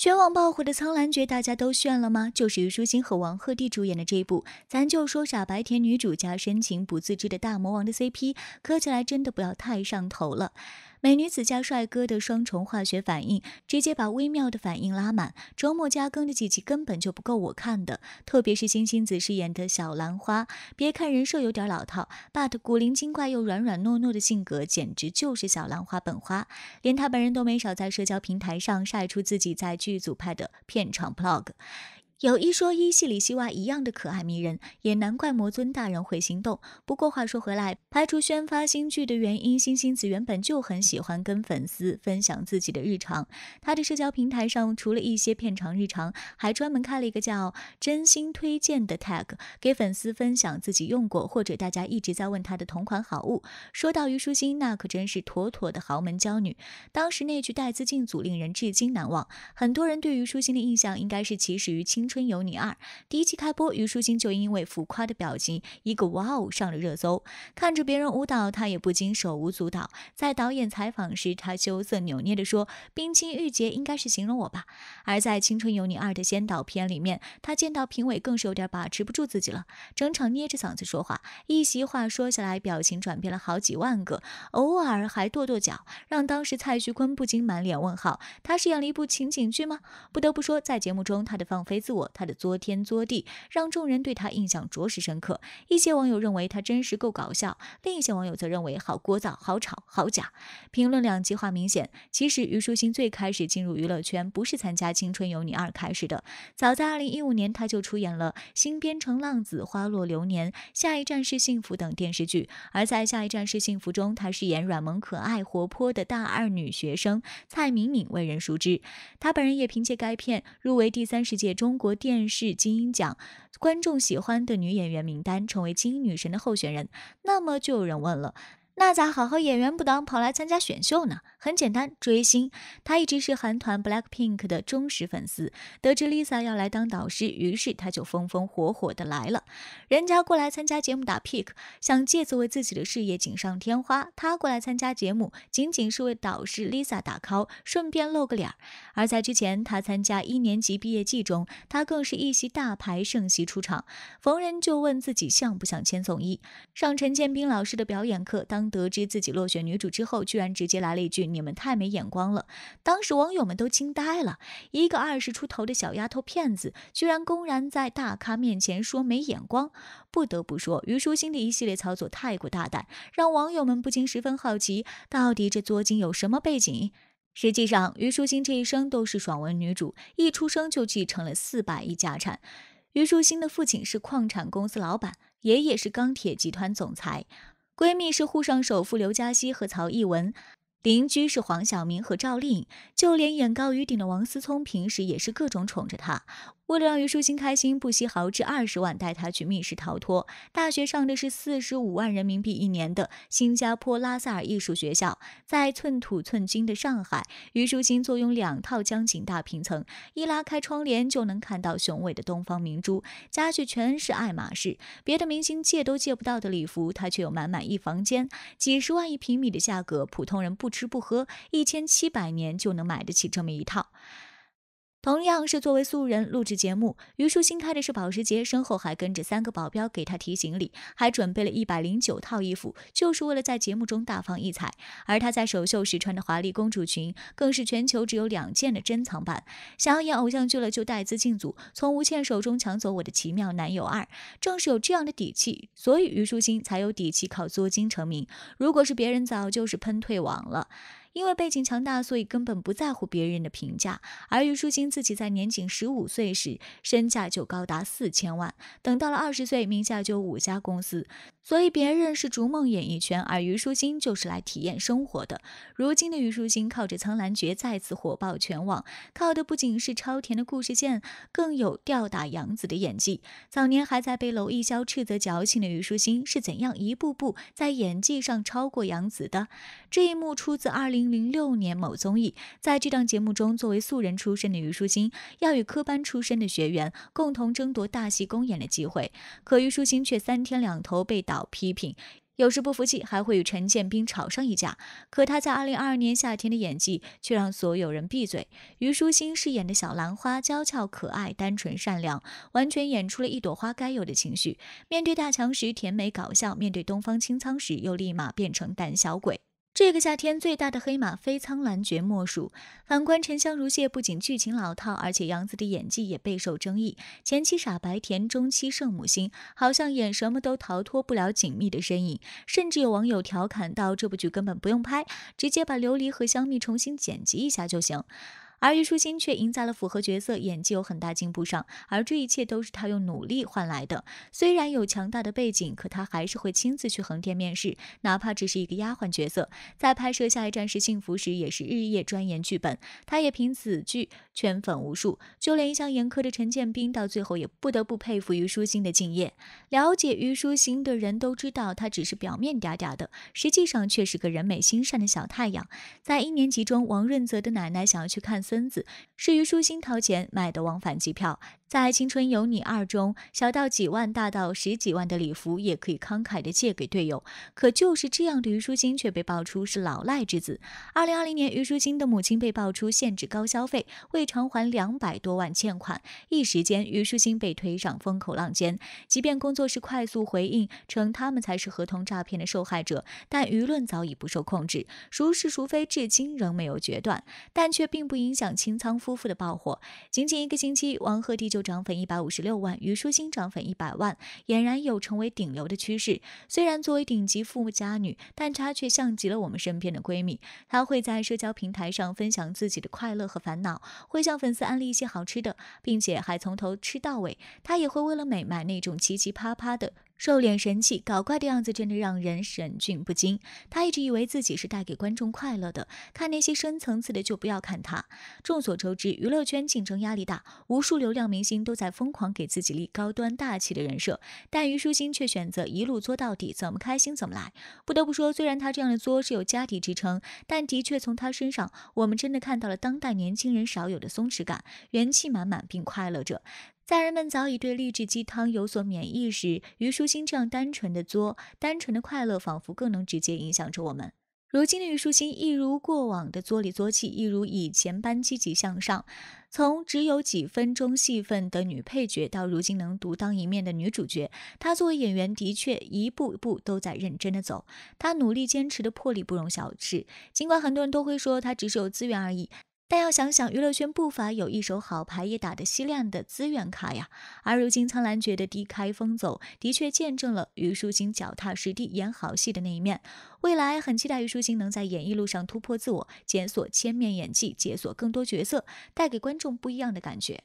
全网爆火的《苍兰诀》，大家都炫了吗？就是虞书欣和王鹤棣主演的这部，咱就说傻白甜女主加深情不自知的大魔王的 CP，磕起来真的不要太上头了。美女子加帅哥的双重化学反应，直接把微妙的反应拉满。周末加更的几集根本就不够我看的，特别是星星子饰演的小兰花，别看人设有点老套，but 古灵精怪又软软糯糯的性格，简直就是小兰花本花。连他本人都没少在社交平台上晒出自己在剧组拍的片场 v l o g 有一说一，戏里戏外一样的可爱迷人，也难怪魔尊大人会心动。不过话说回来，排除宣发新剧的原因，星星子原本就很喜欢跟粉丝分享自己的日常。他的社交平台上，除了一些片场日常，还专门开了一个叫“真心推荐”的 tag，给粉丝分享自己用过或者大家一直在问他的同款好物。说到虞书欣，那可真是妥妥的豪门娇女。当时那句带资进组，令人至今难忘。很多人对虞书欣的印象，应该是起始于青。《青春有你2》第一期开播，虞书欣就因为浮夸的表情一个哇哦上了热搜。看着别人舞蹈，她也不禁手舞足蹈。在导演采访时，她羞涩扭捏地说：“冰清玉洁应该是形容我吧。”而在《青春有你2》的先导片里面，她见到评委更是有点把持不住自己了，整场捏着嗓子说话，一席话说下来，表情转变了好几万个，偶尔还跺跺脚，让当时蔡徐坤不禁满脸问号：“他是演了一部情景剧吗？”不得不说，在节目中，他的放飞自我。他的作天作地让众人对他印象着实深刻。一些网友认为他真实够搞笑，另一些网友则认为好聒噪、好吵、好假。评论两极化明显。其实虞书欣最开始进入娱乐圈不是参加《青春有你二》开始的，早在2015年，他就出演了《新编成浪子》《花落流年》《下一站是幸福》等电视剧。而在《下一站是幸福》中，他饰演软萌可爱、活泼的大二女学生蔡敏敏，为人熟知。他本人也凭借该片入围第三十届中国。电视金鹰奖观众喜欢的女演员名单成为金鹰女神的候选人，那么就有人问了。那咋好好演员不当，跑来参加选秀呢？很简单，追星。他一直是韩团 Black Pink 的忠实粉丝，得知 Lisa 要来当导师，于是他就风风火火的来了。人家过来参加节目打 pick，想借此为自己的事业锦上添花。他过来参加节目，仅仅是为导师 Lisa 打 call，顺便露个脸儿。而在之前，他参加一年级毕业季中，他更是一袭大牌盛席出场，逢人就问自己像不像千颂伊，上陈建斌老师的表演课当。得知自己落选女主之后，居然直接来了一句：“你们太没眼光了！”当时网友们都惊呆了，一个二十出头的小丫头片子，居然公然在大咖面前说没眼光。不得不说，虞书欣的一系列操作太过大胆，让网友们不禁十分好奇，到底这作精有什么背景？实际上，虞书欣这一生都是爽文女主，一出生就继承了四百亿家产。虞书欣的父亲是矿产公司老板，爷爷是钢铁集团总裁。闺蜜是沪上首富刘嘉熙和曹艺文，邻居是黄晓明和赵丽颖，就连眼高于顶的王思聪平时也是各种宠着她。为了让虞书欣开心，不惜豪掷二十万带她去密室逃脱。大学上的是四十五万人民币一年的新加坡拉萨尔艺术学校。在寸土寸金的上海，虞书欣坐拥两套江景大平层，一拉开窗帘就能看到雄伟的东方明珠。家具全是爱马仕，别的明星借都借不到的礼服，她却有满满一房间。几十万一平米的价格，普通人不吃不喝一千七百年就能买得起这么一套。同样是作为素人录制节目，虞书欣开的是保时捷，身后还跟着三个保镖给她提行李，还准备了一百零九套衣服，就是为了在节目中大放异彩。而她在首秀时穿的华丽公主裙，更是全球只有两件的珍藏版。想要演偶像剧了，就带资进组，从吴倩手中抢走《我的奇妙男友二》，正是有这样的底气，所以虞书欣才有底气靠作精成名。如果是别人，早就是喷退网了。因为背景强大，所以根本不在乎别人的评价。而虞书欣自己在年仅十五岁时，身价就高达四千万。等到了二十岁，名下就五家公司。所以别人是逐梦演艺圈，而虞书欣就是来体验生活的。如今的虞书欣靠着《苍兰诀》再次火爆全网，靠的不仅是超甜的故事线，更有吊打杨紫的演技。早年还在被娄艺潇斥责矫情的虞书欣，是怎样一步步在演技上超过杨紫的？这一幕出自2006年某综艺，在这档节目中，作为素人出身的虞书欣要与科班出身的学员共同争夺大戏公演的机会，可虞书欣却三天两头被打批评，有时不服气还会与陈建斌吵上一架。可他在二零二二年夏天的演技却让所有人闭嘴。虞书欣饰演的小兰花娇俏可爱、单纯善良，完全演出了一朵花该有的情绪。面对大强时甜美搞笑，面对东方青苍时又立马变成胆小鬼。这个夏天最大的黑马非《苍兰诀》莫属。反观《沉香如屑》，不仅剧情老套，而且杨紫的演技也备受争议。前期傻白甜，中期圣母心，好像演什么都逃脱不了锦觅的身影。甚至有网友调侃到：“这部剧根本不用拍，直接把琉璃和香蜜重新剪辑一下就行。”而虞书欣却赢在了符合角色演技有很大进步上，而这一切都是她用努力换来的。虽然有强大的背景，可她还是会亲自去横店面试，哪怕只是一个丫鬟角色。在拍摄《下一站是幸福》时，也是日夜钻研剧本。她也凭此剧圈粉无数，就连一向严苛的陈建斌，到最后也不得不佩服虞书欣的敬业。了解虞书欣的人都知道，她只是表面嗲嗲的，实际上却是个人美心善的小太阳。在一年级中，王润泽的奶奶想要去看。孙子是虞书欣掏钱买的往返机票，在《青春有你二》中，小到几万，大到十几万的礼服也可以慷慨的借给队友。可就是这样的虞书欣却被爆出是老赖之子。二零二零年，虞书欣的母亲被爆出限制高消费，未偿还两百多万欠款，一时间，虞书欣被推上风口浪尖。即便工作室快速回应称他们才是合同诈骗的受害者，但舆论早已不受控制，孰是孰非至今仍没有决断，但却并不影。讲清仓夫妇的爆火，仅仅一个星期，王鹤棣就涨粉一百五十六万，虞书欣涨粉一百万，俨然有成为顶流的趋势。虽然作为顶级富家女，但她却像极了我们身边的闺蜜。她会在社交平台上分享自己的快乐和烦恼，会向粉丝安利一些好吃的，并且还从头吃到尾。她也会为了美买那种奇奇葩葩的。瘦脸神器，搞怪的样子真的让人忍俊不禁。他一直以为自己是带给观众快乐的，看那些深层次的就不要看他。众所周知，娱乐圈竞争压力大，无数流量明星都在疯狂给自己立高端大气的人设，但虞书欣却选择一路作到底，怎么开心怎么来。不得不说，虽然他这样的作是有家底支撑，但的确从他身上，我们真的看到了当代年轻人少有的松弛感，元气满满并快乐着。在人们早已对励志鸡汤有所免疫时，虞书欣这样单纯的作、单纯的快乐，仿佛更能直接影响着我们。如今的虞书欣一如过往的作里作气，一如以前般积极向上。从只有几分钟戏份的女配角，到如今能独当一面的女主角，她作为演员的确一步一步都在认真的走。她努力坚持的魄力不容小视。尽管很多人都会说她只是有资源而已。但要想想，娱乐圈不乏有一手好牌也打得稀烂的资源卡呀。而如今《苍兰诀》的低开疯走，的确见证了虞书欣脚踏实地演好戏的那一面。未来很期待虞书欣能在演艺路上突破自我，解锁千面演技，解锁更多角色，带给观众不一样的感觉。